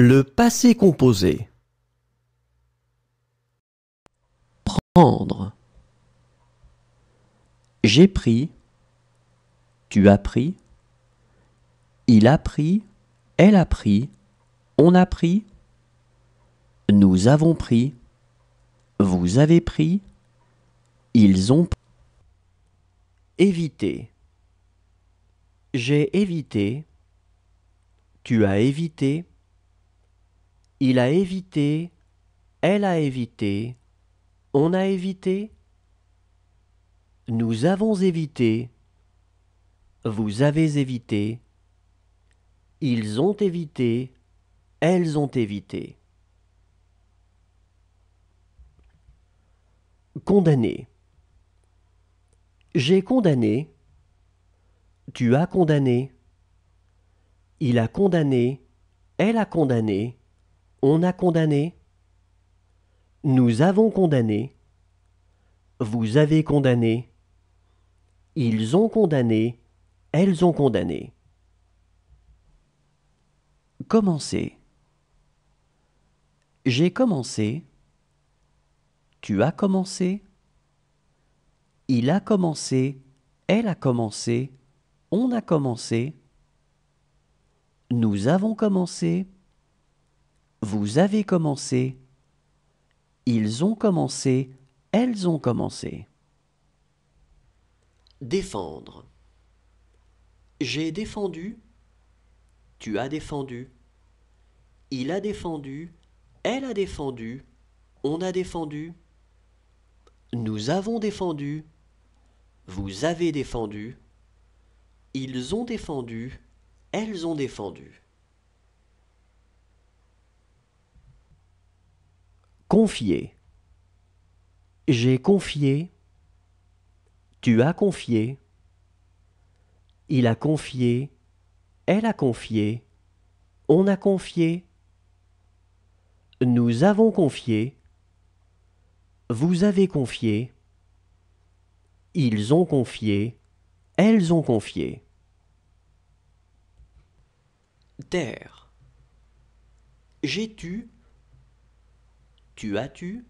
Le passé composé. Prendre. J'ai pris. Tu as pris. Il a pris. Elle a pris. On a pris. Nous avons pris. Vous avez pris. Ils ont pris. Éviter. J'ai évité. Tu as évité. Il a évité, elle a évité, on a évité, nous avons évité, vous avez évité, ils ont évité, elles ont évité. Condamné. J'ai condamné, tu as condamné, il a condamné, elle a condamné, on a condamné. Nous avons condamné. Vous avez condamné. Ils ont condamné. Elles ont condamné. Commencer. J'ai commencé. Tu as commencé. Il a commencé. Elle a commencé. On a commencé. Nous avons commencé. Vous avez commencé. Ils ont commencé. Elles ont commencé. Défendre. J'ai défendu. Tu as défendu. Il a défendu. Elle a défendu. On a défendu. Nous avons défendu. Vous avez défendu. Ils ont défendu. Elles ont défendu. Confier. J'ai confié. Tu as confié. Il a confié. Elle a confié. On a confié. Nous avons confié. Vous avez confié. Ils ont confié. Elles ont confié. Terre, J'ai tu tu as-tu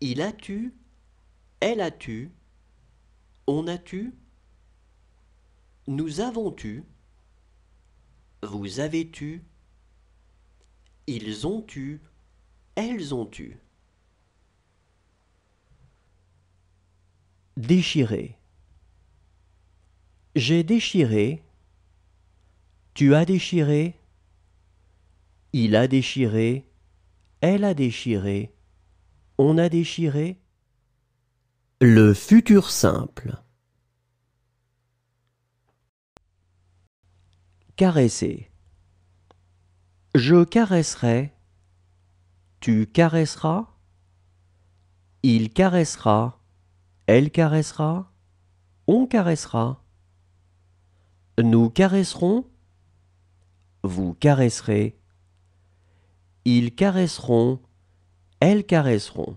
Il a-tu Elle a-tu On a-tu Nous avons-tu Vous avez-tu Ils ont-tu Elles ont-tu Déchirer. J'ai déchiré. Tu as déchiré. Il a déchiré. Elle a déchiré. On a déchiré. Le futur simple. Caresser. Je caresserai. Tu caresseras. Il caressera. Elle caressera. On caressera. Nous caresserons. Vous caresserez. Ils caresseront, elles caresseront.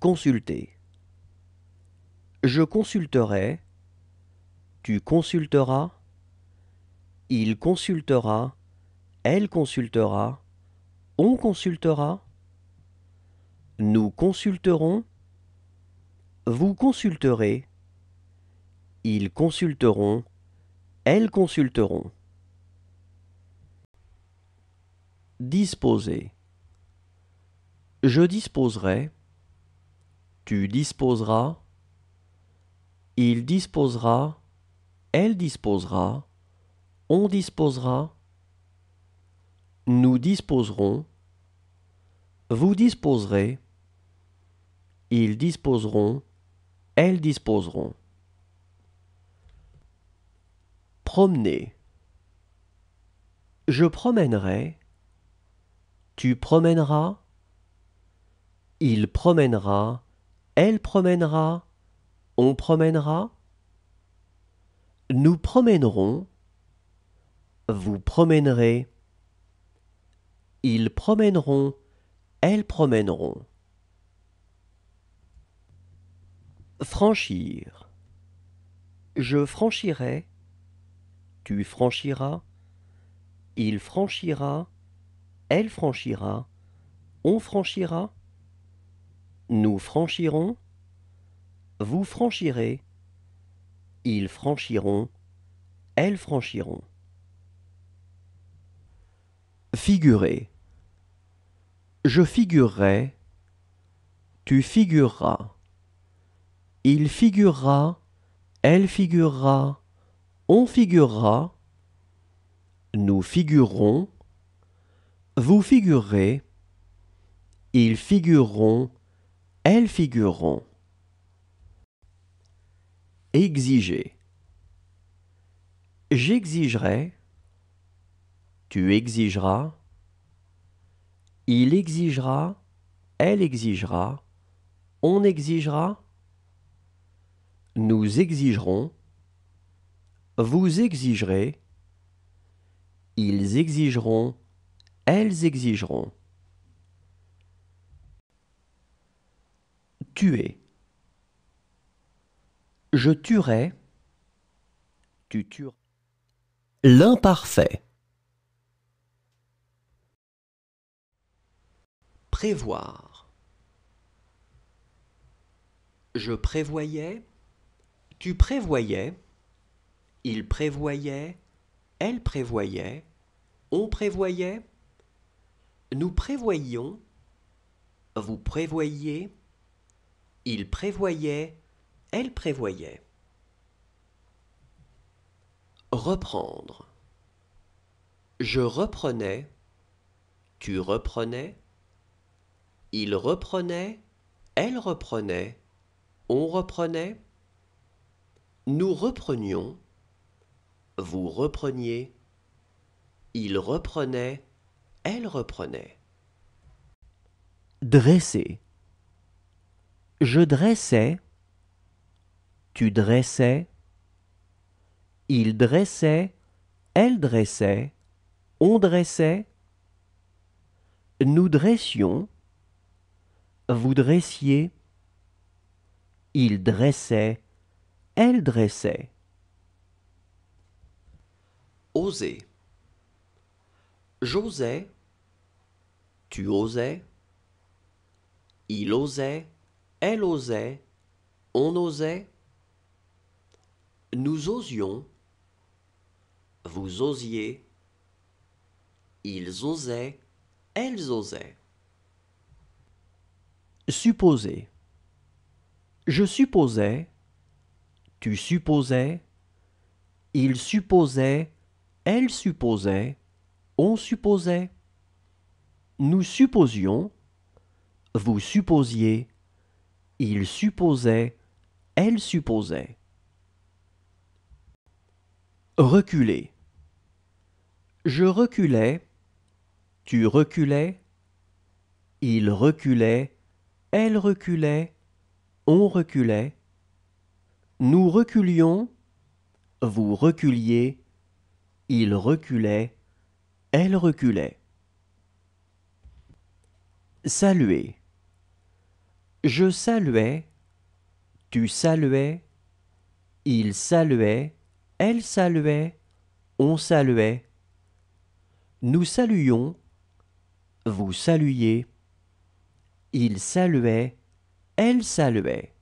Consulter. Je consulterai, tu consulteras, il consultera, elle consultera, on consultera, nous consulterons, vous consulterez, ils consulteront, elles consulteront. Disposer. Je disposerai. Tu disposeras. Il disposera. Elle disposera. On disposera. Nous disposerons. Vous disposerez. Ils disposeront. Elles disposeront. Promener. Je promènerai. Tu promèneras. Il promènera. Elle promènera. On promènera. Nous promènerons. Vous promènerez. Ils promèneront. Elles promèneront. Franchir. Je franchirai. Tu franchiras. Il franchira. Elle franchira. On franchira. Nous franchirons. Vous franchirez. Ils franchiront. Elles franchiront. Figurez. Je figurerai. Tu figureras. Il figurera. Elle figurera. On figurera. Nous figurons vous figurerez, ils figureront, elles figureront. Exiger. J'exigerai, tu exigeras, il exigera, elle exigera, on exigera, nous exigerons, vous exigerez, ils exigeront, elles exigeront. Tuer. Je tuerai. Tu tueras. L'imparfait. Prévoir. Je prévoyais. Tu prévoyais. Il prévoyait. Elle prévoyait. On prévoyait. Nous prévoyions, vous prévoyiez, il prévoyait, elle prévoyait. Reprendre. Je reprenais, tu reprenais, il reprenait, elle reprenait, on reprenait, nous reprenions, vous repreniez, il reprenait, elle reprenait. Dresser. Je dressais. Tu dressais. Il dressait. Elle dressait. On dressait. Nous dressions. Vous dressiez. Il dressait. Elle dressait. Oser. J'osais. Tu osais, il osait, elle osait, on osait. Nous osions, vous osiez, ils osaient, elles osaient. Supposer. Je supposais, tu supposais, il supposait, elle supposait, on supposait. Nous supposions, vous supposiez, il supposait, elle supposait. Reculer. Je reculais, tu reculais, il reculait, elle reculait, on reculait. Nous reculions, vous reculiez, il reculait, elle reculait. Saluer. Je saluais, tu saluais, il saluait, elle saluait, on saluait. Nous saluions, vous saluiez, il saluait, elle saluait.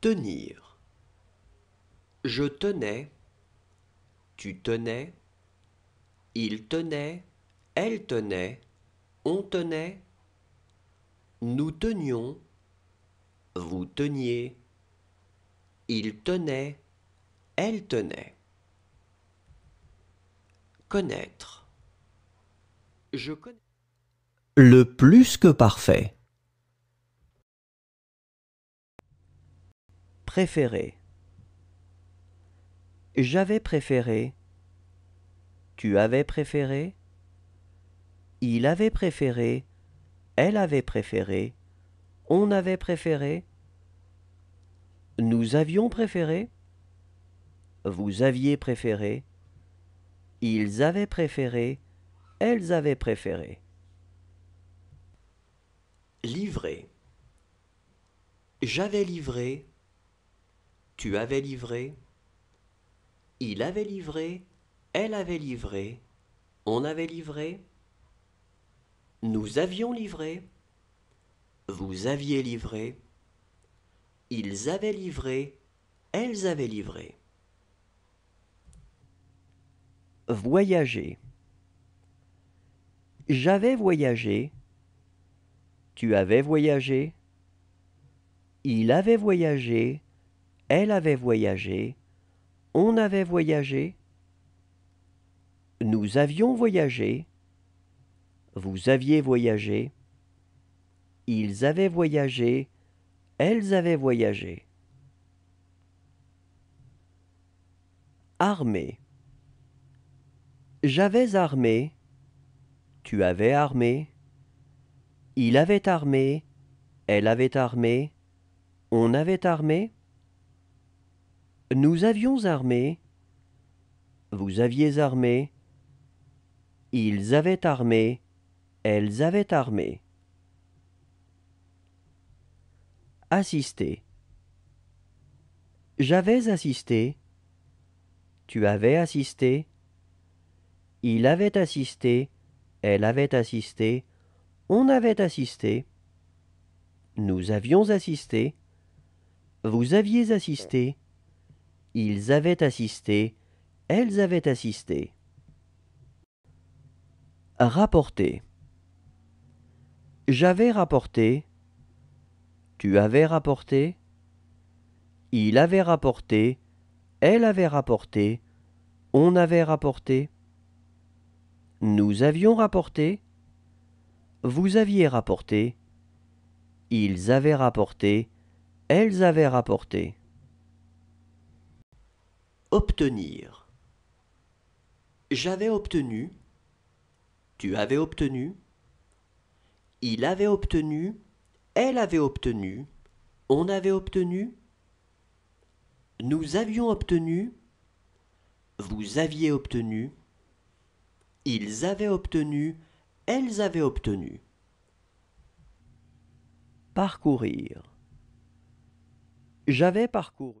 Tenir. Je tenais, tu tenais, il tenait, elle tenait, on tenait, nous tenions, vous teniez, il tenait, elle tenait. Connaître. Je connais. Le plus que parfait. Préférer J'avais préféré. Tu avais préféré. Il avait préféré, elle avait préféré, on avait préféré, nous avions préféré, vous aviez préféré, ils avaient préféré, elles avaient préféré. Livrer J'avais livré, tu avais livré, il avait livré, elle avait livré, on avait livré. Nous avions livré. Vous aviez livré. Ils avaient livré. Elles avaient livré. Voyager. J'avais voyagé. Tu avais voyagé. Il avait voyagé. Elle avait voyagé. On avait voyagé. Nous avions voyagé vous aviez voyagé, ils avaient voyagé, elles avaient voyagé. Armé. J'avais armé, tu avais armé, il avait armé, elle avait armé, on avait armé, nous avions armé, vous aviez armé, ils avaient armé, elles avaient armé. Assister. J'avais assisté. Tu avais assisté. Il avait assisté. Elle avait assisté. On avait assisté. Nous avions assisté. Vous aviez assisté. Ils avaient assisté. Elles avaient assisté. Rapporter. J'avais rapporté. Tu avais rapporté. Il avait rapporté. Elle avait rapporté. On avait rapporté. Nous avions rapporté. Vous aviez rapporté. Ils avaient rapporté. Elles avaient rapporté. Obtenir. J'avais obtenu. Tu avais obtenu. Il avait obtenu, elle avait obtenu, on avait obtenu, nous avions obtenu, vous aviez obtenu, ils avaient obtenu, elles avaient obtenu. Parcourir. J'avais parcouru.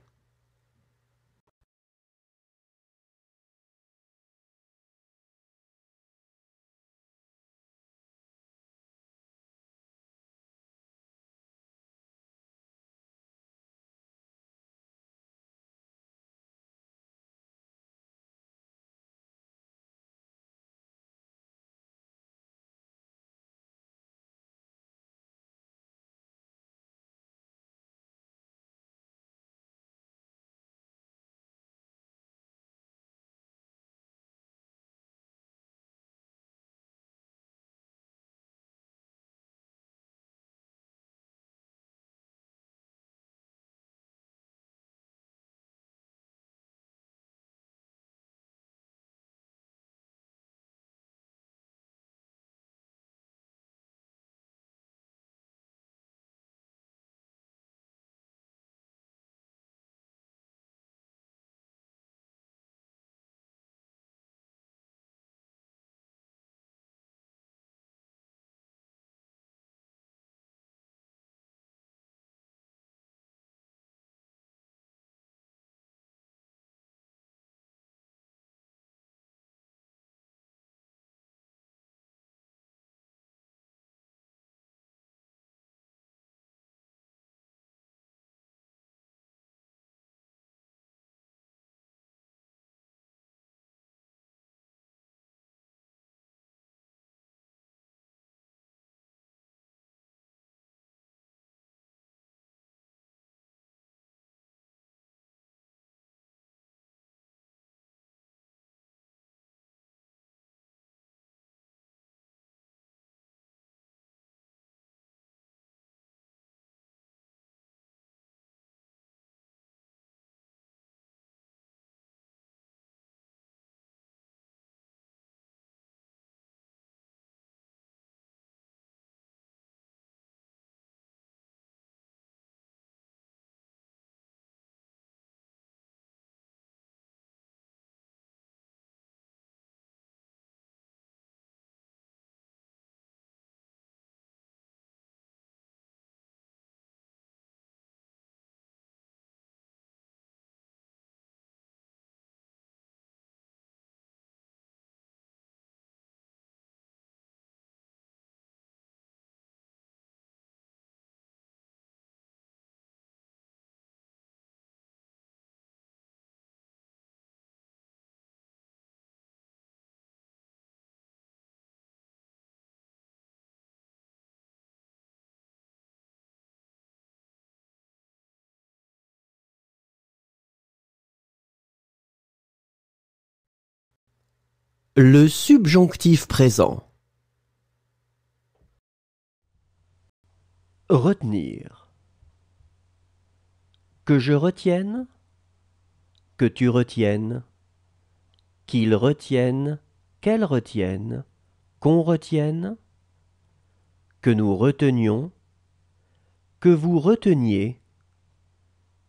Le subjonctif présent. Retenir. Que je retienne, que tu retiennes, Qu'ils retiennent Qu'elles retiennent qu'on retienne, que nous retenions, que vous reteniez,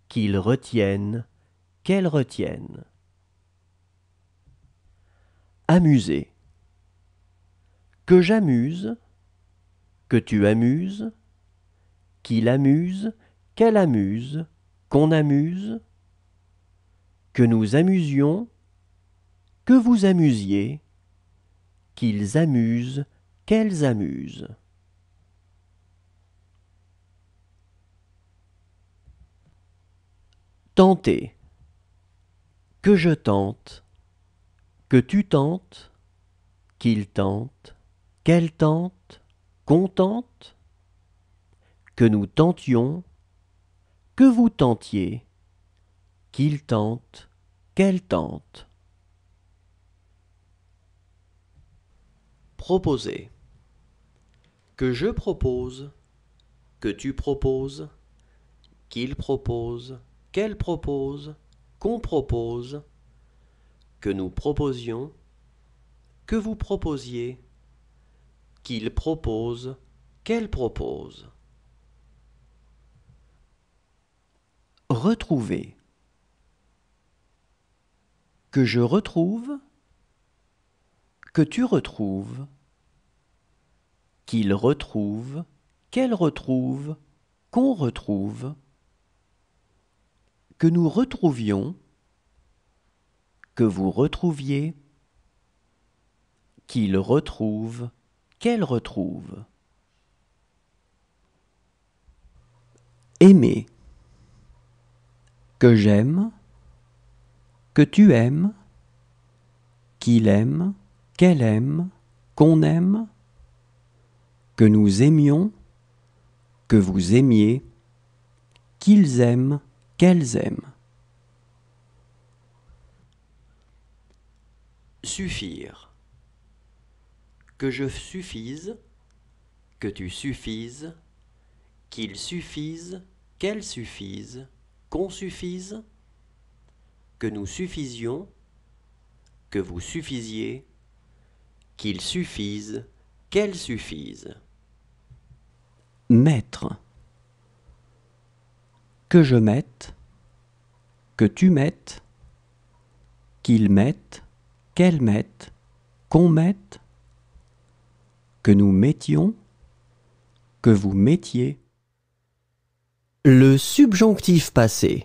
qu'ils retiennent, Qu'elles retiennent amuser. Que j'amuse, que tu amuses, qu'il amuse, qu'elle amuse, qu'on amuse, que nous amusions, que vous amusiez, qu'ils amusent, qu'elles amusent. Tenter. Que je tente, que tu tentes, qu'il tente, qu'elle tente, qu'on tente, que nous tentions, que vous tentiez, qu'il tente, qu'elle tente. Proposer. Que je propose, que tu proposes, qu'il propose, qu'elle propose, qu'on propose que nous proposions, que vous proposiez, qu'il propose, qu'elle propose. Retrouver. Que je retrouve, que tu retrouves, qu'il retrouve, qu'elle retrouve, qu'on retrouve, que nous retrouvions, que vous retrouviez, qu'il retrouve, qu'elle retrouve. Aimer, que j'aime, que tu aimes, qu'il aime, qu'elle aime, qu'on aime, que nous aimions, que vous aimiez, qu'ils aiment, qu'elles aiment. Suffire. Que je suffise, que tu suffises, qu'il suffise, qu'elle suffise, qu'on suffise, que nous suffisions, que vous suffisiez, qu'il suffise, qu'elle suffise. Mettre. Que je mette, que tu mettes, qu'il mette, qu'elle mette, qu'on mette, que nous mettions, que vous mettiez. Le subjonctif passé.